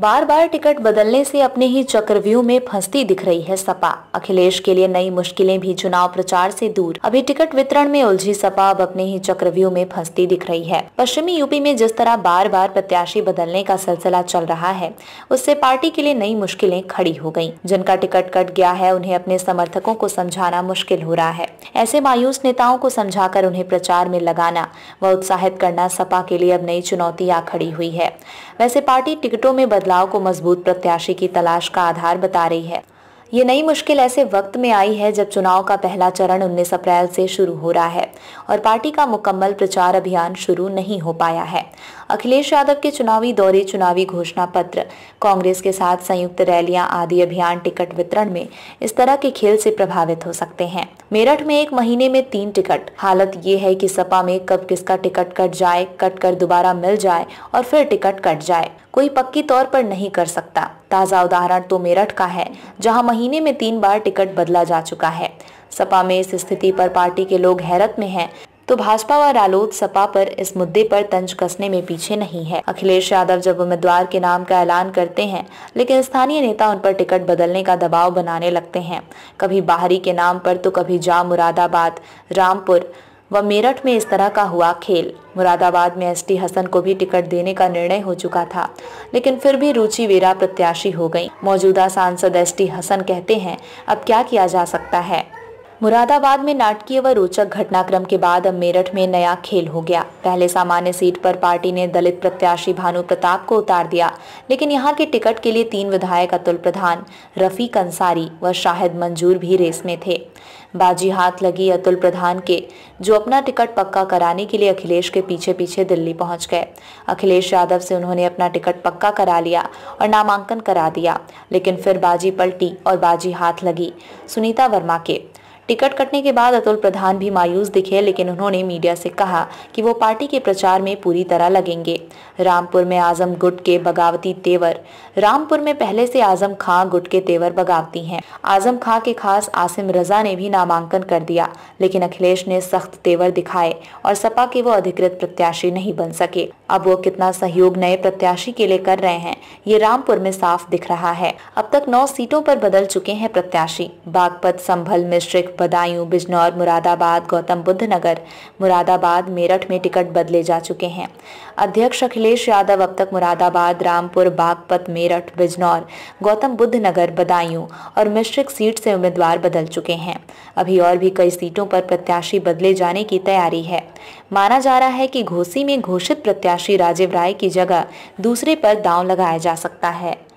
बार बार ticket बदलने से अपने ही चक्रव्यूह में फंसती दिख रही है सपा अखिलेश के लिए नई मुश्किलें भी चुनाव प्रचार से दूर अभी टिकट वितरण में उलझी सपा अब अपने ही चक्रव्यूह में फंसती दिख रही है पश्चिमी यूपी में जिस तरह बार बार प्रत्याशी बदलने का सिलसिला चल रहा है उससे पार्टी के लिए नई मुश्किलें खड़ी हो गयी जिनका टिकट कट गया है उन्हें अपने समर्थकों को समझाना मुश्किल हो रहा है ऐसे मायूस नेताओं को समझा उन्हें प्रचार में लगाना व उत्साहित करना सपा के लिए अब नई चुनौती आ खड़ी हुई है वैसे पार्टी टिकटों में बदल बदलाव को मजबूत प्रत्याशी की तलाश का आधार बता रही है ये नई मुश्किल ऐसे वक्त में आई है जब चुनाव का पहला चरण 19 अप्रैल से शुरू हो रहा है और पार्टी का मुकम्मल प्रचार अभियान शुरू नहीं हो पाया है अखिलेश यादव के चुनावी दौरे चुनावी घोषणा पत्र कांग्रेस के साथ संयुक्त रैलियां आदि अभियान टिकट वितरण में इस तरह के खेल से प्रभावित हो सकते हैं मेरठ में एक महीने में तीन टिकट हालत ये है कि सपा में कब किसका टिकट कट जाए कट कर दोबारा मिल जाए और फिर टिकट कट जाए कोई पक्की तौर पर नहीं कर सकता ताज़ा उदाहरण तो मेरठ का है जहाँ महीने में तीन बार टिकट बदला जा चुका है सपा में इस स्थिति पर पार्टी के लोग हैरत में हैं तो भाजपा व रालोद सपा पर इस मुद्दे पर तंज कसने में पीछे नहीं है अखिलेश यादव जब उम्मीदवार के नाम का ऐलान करते हैं लेकिन स्थानीय नेता उन पर टिकट बदलने का दबाव बनाने लगते हैं कभी बाहरी के नाम पर तो कभी जा मुरादाबाद रामपुर व मेरठ में इस तरह का हुआ खेल मुरादाबाद में एसटी हसन को भी टिकट देने का निर्णय हो चुका था लेकिन फिर भी रुचि वेरा प्रत्याशी हो गई मौजूदा सांसद एसटी हसन कहते हैं अब क्या किया जा सकता है मुरादाबाद में नाटकीय व रोचक घटनाक्रम के बाद अब मेरठ में नया खेल हो गया पहले सामान्य सीट पर पार्टी ने दलित प्रत्याशी भानु प्रताप को उतार दिया लेकिन यहां के टिकट के लिए तीन विधायक अतुल प्रधान रफीक अंसारी व शाहिद मंजूर भी रेस में थे बाजी हाथ लगी अतुल प्रधान के जो अपना टिकट पक्का कराने के लिए अखिलेश के पीछे पीछे दिल्ली पहुंच गए अखिलेश यादव से उन्होंने अपना टिकट पक्का करा लिया और नामांकन करा दिया लेकिन फिर बाजी पलटी और बाजी हाथ लगी सुनीता वर्मा के टिकट कटने के बाद अतुल प्रधान भी मायूस दिखे लेकिन उन्होंने मीडिया से कहा कि वो पार्टी के प्रचार में पूरी तरह लगेंगे रामपुर में आजम गुट के बगावती तेवर रामपुर में पहले से आजम खां गुट के तेवर बगावती हैं आजम खां के खास आसिम रजा ने भी नामांकन कर दिया लेकिन अखिलेश ने सख्त तेवर दिखाए और सपा के वो अधिकृत प्रत्याशी नहीं बन सके अब वो कितना सहयोग नए प्रत्याशी के लिए कर रहे हैं ये रामपुर में साफ दिख रहा है अब तक नौ सीटों पर बदल चुके हैं प्रत्याशी बागपत संभल मिश्रिक बदायूं बिजनौर मुरादाबाद गौतम बुद्ध नगर मुरादाबाद मेरठ में टिकट बदले जा चुके हैं अध्यक्ष अखिलेश यादव अब तक मुरादाबाद रामपुर बागपत मेरठ बिजनौर गौतम बुद्ध नगर बदायूं और मिश्रिक सीट से उम्मीदवार बदल चुके हैं अभी और भी कई सीटों पर प्रत्याशी बदले जाने की तैयारी है माना जा रहा है कि घोसी में घोषित प्रत्याशी राजीव राय की जगह दूसरे पर दांव लगाया जा सकता है